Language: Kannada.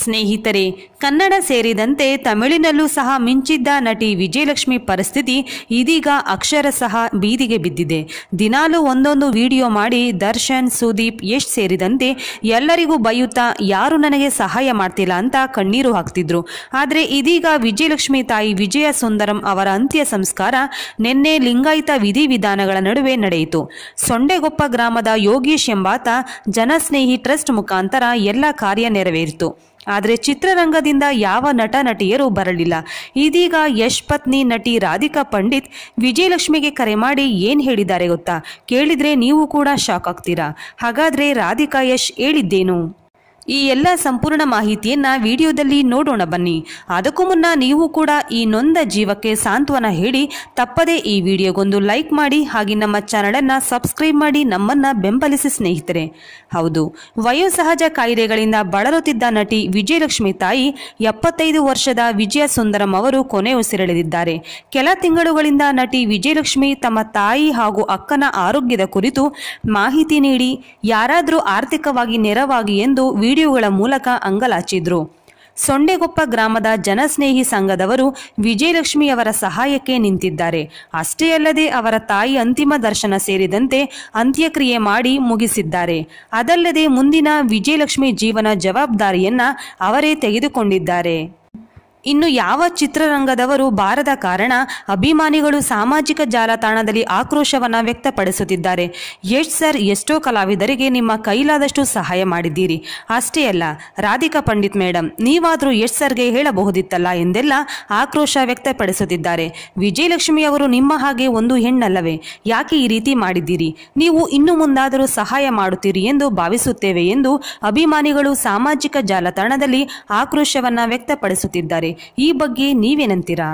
ಸ್ನೇಹಿತರೆ ಕನ್ನಡ ಸೇರಿದಂತೆ ತಮಿಳಿನಲ್ಲೂ ಸಹ ಮಿಂಚಿದ್ದ ನಟಿ ವಿಜಯಲಕ್ಷ್ಮಿ ಪರಿಸ್ಥಿತಿ ಇದೀಗ ಅಕ್ಷರ ಸಹ ಬೀದಿಗೆ ಬಿದ್ದಿದೆ ದಿನಾಲೂ ಒಂದೊಂದು ವಿಡಿಯೋ ಮಾಡಿ ದರ್ಶನ್ ಸುದೀಪ್ ಯಶ್ ಸೇರಿದಂತೆ ಎಲ್ಲರಿಗೂ ಬೈಯುತ್ತಾ ಯಾರು ನನಗೆ ಸಹಾಯ ಮಾಡ್ತಿಲ್ಲ ಅಂತ ಕಣ್ಣೀರು ಹಾಕ್ತಿದ್ರು ಆದರೆ ಇದೀಗ ವಿಜಯಲಕ್ಷ್ಮಿ ತಾಯಿ ವಿಜಯ ಸುಂದರಂ ಅವರ ಅಂತ್ಯ ಸಂಸ್ಕಾರ ನಿನ್ನೆ ಲಿಂಗಾಯತ ವಿಧಿವಿಧಾನಗಳ ನಡುವೆ ನಡೆಯಿತು ಸೊಂಡೆಗೊಪ್ಪ ಗ್ರಾಮದ ಯೋಗೀಶ್ ಎಂಬಾತ ಜನಸ್ನೇಹಿ ಟ್ರಸ್ಟ್ ಮುಖಾಂತರ ಎಲ್ಲ ಕಾರ್ಯ ನೆರವೇರಿತು ಆದರೆ ಚಿತ್ರರಂಗದಿಂದ ಯಾವ ನಟ ನಟಿಯರು ಬರಲಿಲ್ಲ ಇದೀಗ ಯಶ್ ಪತ್ನಿ ನಟಿ ರಾಧಿಕಾ ಪಂಡಿತ್ ವಿಜಯಲಕ್ಷ್ಮಿಗೆ ಕರೆ ಮಾಡಿ ಏನು ಹೇಳಿದ್ದಾರೆ ಗೊತ್ತಾ ಕೇಳಿದ್ರೆ ನೀವು ಕೂಡ ಶಾಕ್ ಆಗ್ತೀರಾ ಹಾಗಾದರೆ ರಾಧಿಕಾ ಯಶ್ ಹೇಳಿದ್ದೇನು ಈ ಎಲ್ಲ ಸಂಪೂರ್ಣ ಮಾಹಿತಿಯನ್ನ ವಿಡಿಯೋದಲ್ಲಿ ನೋಡೋಣ ಬನ್ನಿ ಅದಕ್ಕೂ ಮುನ್ನ ನೀವು ಕೂಡ ಈ ನೊಂದ ಜೀವಕ್ಕೆ ಸಾಂತ್ವನ ಹೇಳಿ ತಪ್ಪದೇ ಈ ವಿಡಿಯೋಗೊಂದು ಲೈಕ್ ಮಾಡಿ ಹಾಗೆ ನಮ್ಮ ಚಾನಲನ್ನು ಸಬ್ಸ್ಕ್ರೈಬ್ ಮಾಡಿ ನಮ್ಮನ್ನ ಬೆಂಬಲಿಸಿ ಸ್ನೇಹಿತರೆ ಹೌದು ವಯೋಸಹಜ ಕಾಯಿಲೆಗಳಿಂದ ಬಳಲುತ್ತಿದ್ದ ನಟಿ ವಿಜಯಲಕ್ಷ್ಮಿ ತಾಯಿ ಎಪ್ಪತ್ತೈದು ವರ್ಷದ ವಿಜಯ ಸುಂದರಂ ಅವರು ಉಸಿರೆಳೆದಿದ್ದಾರೆ ಕೆಲ ತಿಂಗಳುಗಳಿಂದ ನಟಿ ವಿಜಯಲಕ್ಷ್ಮಿ ತಮ್ಮ ತಾಯಿ ಹಾಗೂ ಅಕ್ಕನ ಆರೋಗ್ಯದ ಕುರಿತು ಮಾಹಿತಿ ನೀಡಿ ಯಾರಾದರೂ ಆರ್ಥಿಕವಾಗಿ ನೆರವಾಗಿ ಎಂದು ವಿಡಿಯೋಗಳ ಮೂಲಕ ಅಂಗಲಾಚಿದ್ರು ಸೊಂಡೆಗೊಪ್ಪ ಗ್ರಾಮದ ಜನಸ್ನೇಹಿ ಸಂಘದವರು ವಿಜಯಲಕ್ಷ್ಮಿಯವರ ಸಹಾಯಕ್ಕೆ ನಿಂತಿದ್ದಾರೆ ಅಷ್ಟೇ ಅಲ್ಲದೆ ಅವರ ತಾಯಿ ಅಂತಿಮ ದರ್ಶನ ಸೇರಿದಂತೆ ಅಂತ್ಯಕ್ರಿಯೆ ಮಾಡಿ ಮುಗಿಸಿದ್ದಾರೆ ಅದಲ್ಲದೆ ಮುಂದಿನ ವಿಜಯಲಕ್ಷ್ಮಿ ಜೀವನ ಜವಾಬ್ದಾರಿಯನ್ನ ಅವರೇ ತೆಗೆದುಕೊಂಡಿದ್ದಾರೆ ಇನ್ನು ಯಾವ ಚಿತ್ರರಂಗದವರು ಬಾರದ ಕಾರಣ ಅಭಿಮಾನಿಗಳು ಸಾಮಾಜಿಕ ಜಾಲತಾಣದಲ್ಲಿ ಆಕ್ರೋಶವನ್ನು ವ್ಯಕ್ತಪಡಿಸುತ್ತಿದ್ದಾರೆ ಯಶ್ ಸರ್ ಎಷ್ಟೋ ಕಲಾವಿದರಿಗೆ ನಿಮ್ಮ ಕೈಲಾದಷ್ಟು ಸಹಾಯ ಮಾಡಿದ್ದೀರಿ ಅಷ್ಟೇ ಅಲ್ಲ ರಾಧಿಕಾ ಪಂಡಿತ್ ಮೇಡಮ್ ನೀವಾದರೂ ಯಶ್ ಸರ್ಗೆ ಹೇಳಬಹುದಿತ್ತಲ್ಲ ಎಂದೆಲ್ಲ ಆಕ್ರೋಶ ವ್ಯಕ್ತಪಡಿಸುತ್ತಿದ್ದಾರೆ ವಿಜಯಲಕ್ಷ್ಮಿ ಅವರು ನಿಮ್ಮ ಹಾಗೆ ಒಂದು ಹೆಣ್ಣಲ್ಲವೇ ಯಾಕೆ ಈ ರೀತಿ ಮಾಡಿದ್ದೀರಿ ನೀವು ಇನ್ನು ಮುಂದಾದರೂ ಸಹಾಯ ಮಾಡುತ್ತೀರಿ ಎಂದು ಭಾವಿಸುತ್ತೇವೆ ಎಂದು ಅಭಿಮಾನಿಗಳು ಸಾಮಾಜಿಕ ಜಾಲತಾಣದಲ್ಲಿ ಆಕ್ರೋಶವನ್ನು ವ್ಯಕ್ತಪಡಿಸುತ್ತಿದ್ದಾರೆ ಈ ಬಗ್ಗೆ ನೀವೇನಂತೀರಾ